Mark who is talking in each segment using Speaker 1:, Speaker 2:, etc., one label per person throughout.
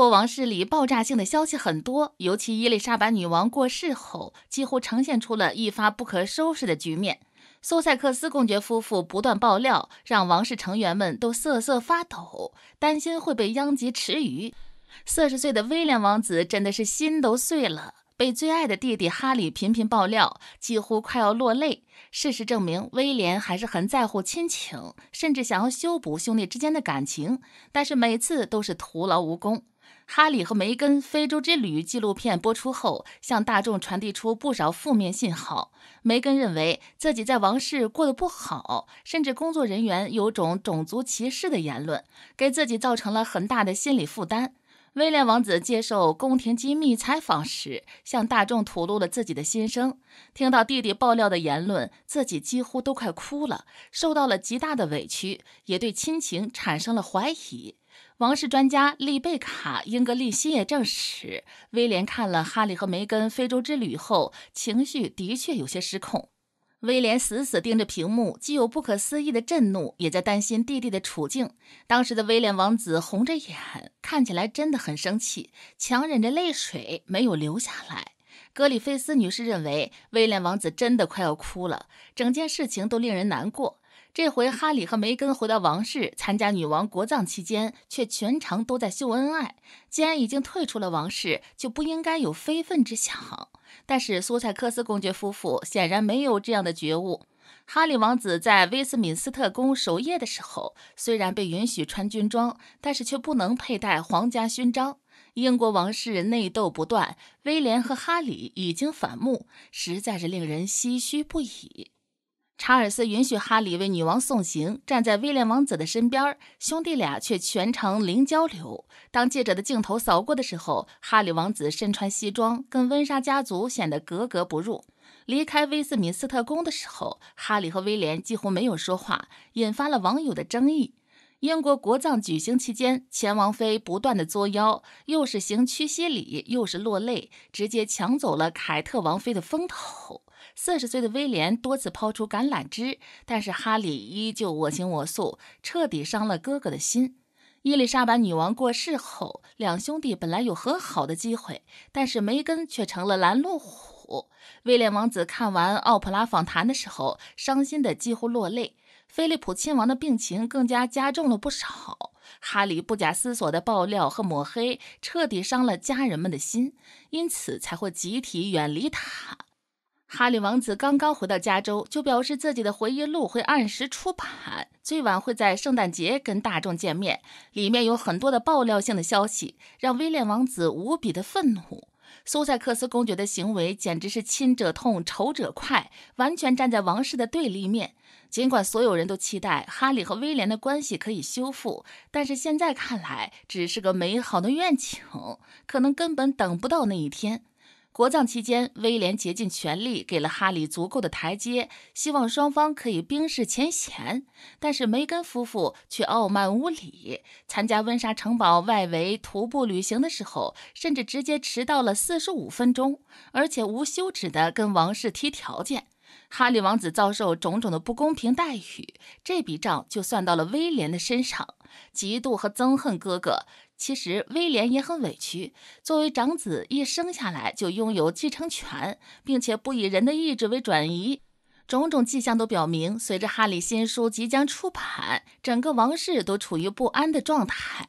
Speaker 1: 国王室里爆炸性的消息很多，尤其伊丽莎白女王过世后，几乎呈现出了一发不可收拾的局面。苏塞克斯公爵夫妇不断爆料，让王室成员们都瑟瑟发抖，担心会被殃及池鱼。四十岁的威廉王子真的是心都碎了，被最爱的弟弟哈里频频爆料，几乎快要落泪。事实证明，威廉还是很在乎亲情，甚至想要修补兄弟之间的感情，但是每次都是徒劳无功。哈里和梅根非洲之旅纪录片播出后，向大众传递出不少负面信号。梅根认为自己在王室过得不好，甚至工作人员有种种族歧视的言论，给自己造成了很大的心理负担。威廉王子接受宫廷机密采访时，向大众吐露了自己的心声。听到弟弟爆料的言论，自己几乎都快哭了，受到了极大的委屈，也对亲情产生了怀疑。王室专家丽贝卡·英格利希也证实，威廉看了哈利和梅根非洲之旅后，情绪的确有些失控。威廉死死盯着屏幕，既有不可思议的震怒，也在担心弟弟的处境。当时的威廉王子红着眼，看起来真的很生气，强忍着泪水没有流下来。格里菲斯女士认为，威廉王子真的快要哭了，整件事情都令人难过。这回哈里和梅根回到王室参加女王国葬期间，却全程都在秀恩爱。既然已经退出了王室，就不应该有非分之想。但是苏塞克斯公爵夫妇显然没有这样的觉悟。哈里王子在威斯敏斯特宫守夜的时候，虽然被允许穿军装，但是却不能佩戴皇家勋章。英国王室内斗不断，威廉和哈里已经反目，实在是令人唏嘘不已。查尔斯允许哈里为女王送行，站在威廉王子的身边，兄弟俩却全程零交流。当记者的镜头扫过的时候，哈里王子身穿西装，跟温莎家族显得格格不入。离开威斯敏斯特宫的时候，哈里和威廉几乎没有说话，引发了网友的争议。英国国葬举行期间，前王妃不断的作妖，又是行屈膝礼，又是落泪，直接抢走了凯特王妃的风头。四十岁的威廉多次抛出橄榄枝，但是哈里依旧我行我素，彻底伤了哥哥的心。伊丽莎白女王过世后，两兄弟本来有和好的机会，但是梅根却成了拦路虎。威廉王子看完奥普拉访谈的时候，伤心的几乎落泪。菲利普亲王的病情更加加重了不少，哈利不假思索的爆料和抹黑，彻底伤了家人们的心，因此才会集体远离他。哈利王子刚刚回到加州，就表示自己的回忆录会按时出版，最晚会在圣诞节跟大众见面。里面有很多的爆料性的消息，让威廉王子无比的愤怒。苏塞克斯公爵的行为简直是亲者痛，仇者快，完全站在王室的对立面。尽管所有人都期待哈利和威廉的关系可以修复，但是现在看来，只是个美好的愿景，可能根本等不到那一天。国葬期间，威廉竭尽全力给了哈里足够的台阶，希望双方可以冰释前嫌。但是梅根夫妇却傲慢无礼，参加温莎城堡外围徒步旅行的时候，甚至直接迟到了四十五分钟，而且无休止地跟王室提条件。哈里王子遭受种种的不公平待遇，这笔账就算到了威廉的身上。嫉妒和憎恨哥哥。其实威廉也很委屈，作为长子，一生下来就拥有继承权，并且不以人的意志为转移。种种迹象都表明，随着哈利新书即将出版，整个王室都处于不安的状态。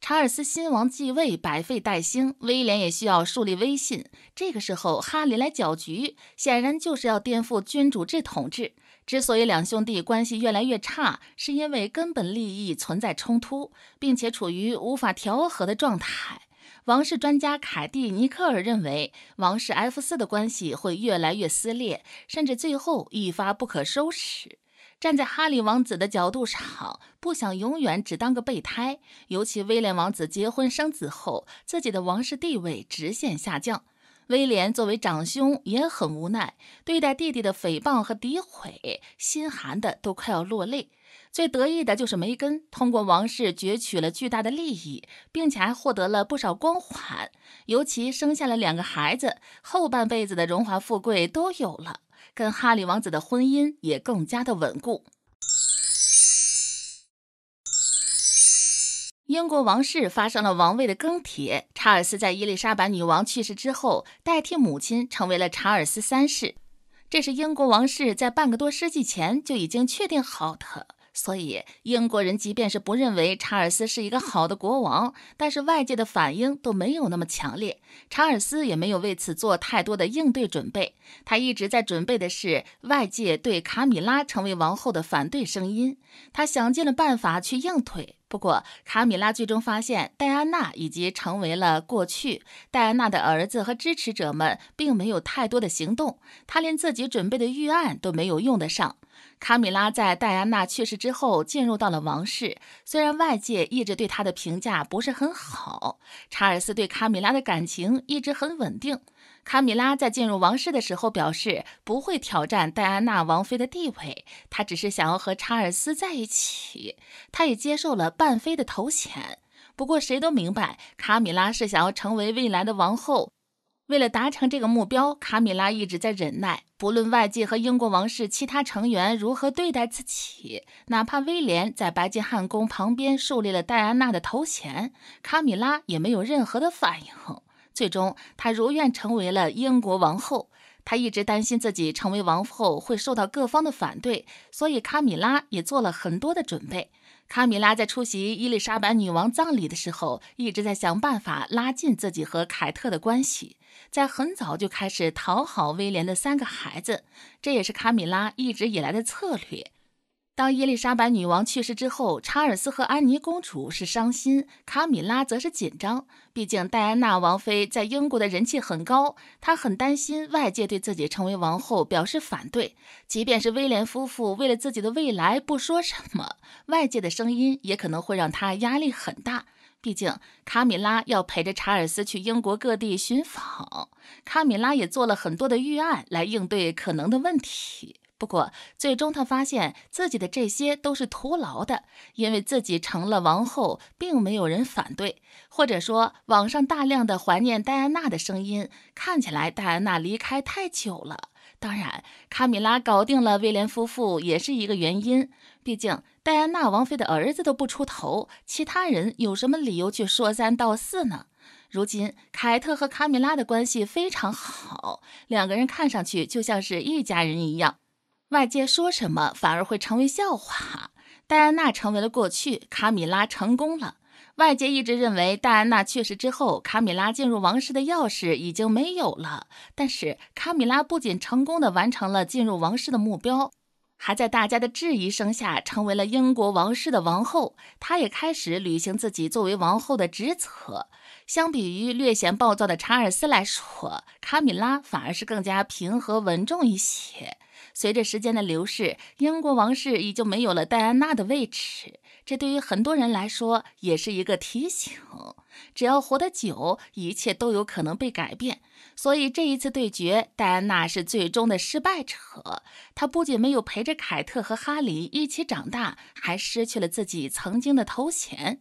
Speaker 1: 查尔斯新王继位，百废待兴，威廉也需要树立威信。这个时候，哈利来搅局，显然就是要颠覆君主制统治。之所以两兄弟关系越来越差，是因为根本利益存在冲突，并且处于无法调和的状态。王室专家凯蒂·尼克尔认为，王室 F 四的关系会越来越撕裂，甚至最后一发不可收拾。站在哈利王子的角度上，不想永远只当个备胎，尤其威廉王子结婚生子后，自己的王室地位直线下降。威廉作为长兄也很无奈，对待弟弟的诽谤和诋毁，心寒的都快要落泪。最得意的就是梅根，通过王室攫取了巨大的利益，并且还获得了不少光环，尤其生下了两个孩子，后半辈子的荣华富贵都有了，跟哈里王子的婚姻也更加的稳固。英国王室发生了王位的更替，查尔斯在伊丽莎白女王去世之后，代替母亲成为了查尔斯三世。这是英国王室在半个多世纪前就已经确定好的。所以，英国人即便是不认为查尔斯是一个好的国王，但是外界的反应都没有那么强烈。查尔斯也没有为此做太多的应对准备，他一直在准备的是外界对卡米拉成为王后的反对声音。他想尽了办法去硬推，不过卡米拉最终发现，戴安娜已经成为了过去。戴安娜的儿子和支持者们并没有太多的行动，他连自己准备的预案都没有用得上。卡米拉在戴安娜去世之后进入到了王室，虽然外界一直对她的评价不是很好，查尔斯对卡米拉的感情一直很稳定。卡米拉在进入王室的时候表示不会挑战戴安娜王妃的地位，她只是想要和查尔斯在一起。她也接受了半妃的头衔，不过谁都明白卡米拉是想要成为未来的王后。为了达成这个目标，卡米拉一直在忍耐，不论外界和英国王室其他成员如何对待自己，哪怕威廉在白金汉宫旁边树立了戴安娜的头衔，卡米拉也没有任何的反应。最终，她如愿成为了英国王后。她一直担心自己成为王后会受到各方的反对，所以卡米拉也做了很多的准备。卡米拉在出席伊丽莎白女王葬礼的时候，一直在想办法拉近自己和凯特的关系。在很早就开始讨好威廉的三个孩子，这也是卡米拉一直以来的策略。当伊丽莎白女王去世之后，查尔斯和安妮公主是伤心，卡米拉则是紧张。毕竟戴安娜王妃在英国的人气很高，她很担心外界对自己成为王后表示反对。即便是威廉夫妇为了自己的未来不说什么，外界的声音也可能会让她压力很大。毕竟，卡米拉要陪着查尔斯去英国各地寻访，卡米拉也做了很多的预案来应对可能的问题。不过，最终她发现自己的这些都是徒劳的，因为自己成了王后，并没有人反对，或者说，网上大量的怀念戴安娜的声音，看起来戴安娜离开太久了。当然，卡米拉搞定了威廉夫妇也是一个原因。毕竟，戴安娜王妃的儿子都不出头，其他人有什么理由去说三道四呢？如今，凯特和卡米拉的关系非常好，两个人看上去就像是一家人一样。外界说什么，反而会成为笑话。戴安娜成为了过去，卡米拉成功了。外界一直认为，戴安娜去世之后，卡米拉进入王室的钥匙已经没有了。但是，卡米拉不仅成功的完成了进入王室的目标，还在大家的质疑声下成为了英国王室的王后。她也开始履行自己作为王后的职责。相比于略显暴躁的查尔斯来说，卡米拉反而是更加平和稳重一些。随着时间的流逝，英国王室已经没有了戴安娜的位置。这对于很多人来说也是一个提醒：只要活得久，一切都有可能被改变。所以这一次对决，戴安娜是最终的失败者。她不仅没有陪着凯特和哈里一起长大，还失去了自己曾经的头衔。